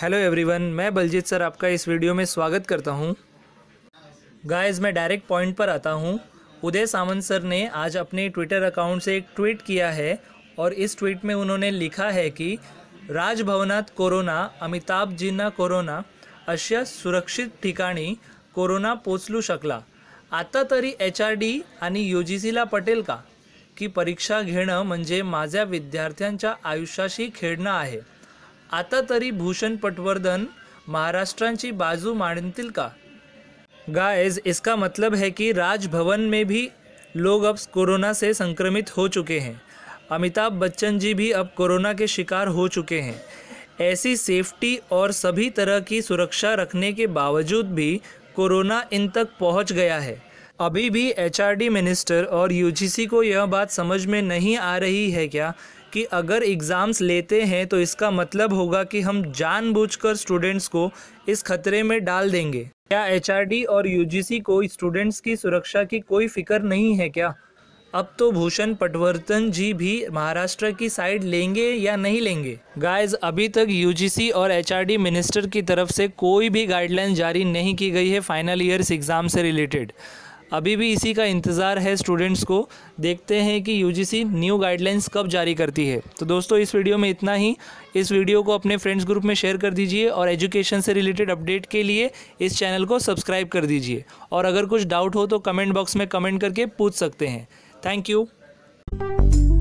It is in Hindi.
हेलो एवरीवन मैं बलजीत सर आपका इस वीडियो में स्वागत करता हूँ गाइस मैं डायरेक्ट पॉइंट पर आता हूँ उदय सामंत सर ने आज अपने ट्विटर अकाउंट से एक ट्वीट किया है और इस ट्वीट में उन्होंने लिखा है कि राजभवनात कोरोना अमिताभ अमिताभजींना कोरोना अशा सुरक्षित ठिकाणी कोरोना पोचलू शकला आता तरी एच आर डी आणि यू जी सीला पटेल का की परीक्षा घेणं म्हणजे माझ्या विद्यार्थ्यांच्या आयुष्याशी खेळणं आहे आता तरी भूषण पटवर्धन महाराष्ट्रांची बाजू मानतील का गाइस इसका मतलब है कि राजभवन में भी लोग अब कोरोना से संक्रमित हो चुके हैं अमिताभ बच्चन जी भी अब कोरोना के शिकार हो चुके हैं ऐसी सेफ्टी और सभी तरह की सुरक्षा रखने के बावजूद भी कोरोना इन तक पहुंच गया है अभी भी एचआरडी मिनिस्टर और यूजीसी को यह बात समझ में नहीं आ रही है क्या कि अगर एग्ज़ाम्स लेते हैं तो इसका मतलब होगा कि हम जानबूझकर स्टूडेंट्स को इस खतरे में डाल देंगे क्या एचआरडी और यूजीसी को स्टूडेंट्स की सुरक्षा की कोई फिक्र नहीं है क्या अब तो भूषण पटवर्धन जी भी महाराष्ट्र की साइड लेंगे या नहीं लेंगे गाइस अभी तक यूजीसी और एचआरडी मिनिस्टर की तरफ से कोई भी गाइडलाइन जारी नहीं की गई है फाइनल ईयर्स एग्ज़ाम से रिलेटेड अभी भी इसी का इंतज़ार है स्टूडेंट्स को देखते हैं कि यूजीसी न्यू गाइडलाइंस कब जारी करती है तो दोस्तों इस वीडियो में इतना ही इस वीडियो को अपने फ्रेंड्स ग्रुप में शेयर कर दीजिए और एजुकेशन से रिलेटेड अपडेट के लिए इस चैनल को सब्सक्राइब कर दीजिए और अगर कुछ डाउट हो तो कमेंट बॉक्स में कमेंट करके पूछ सकते हैं थैंक यू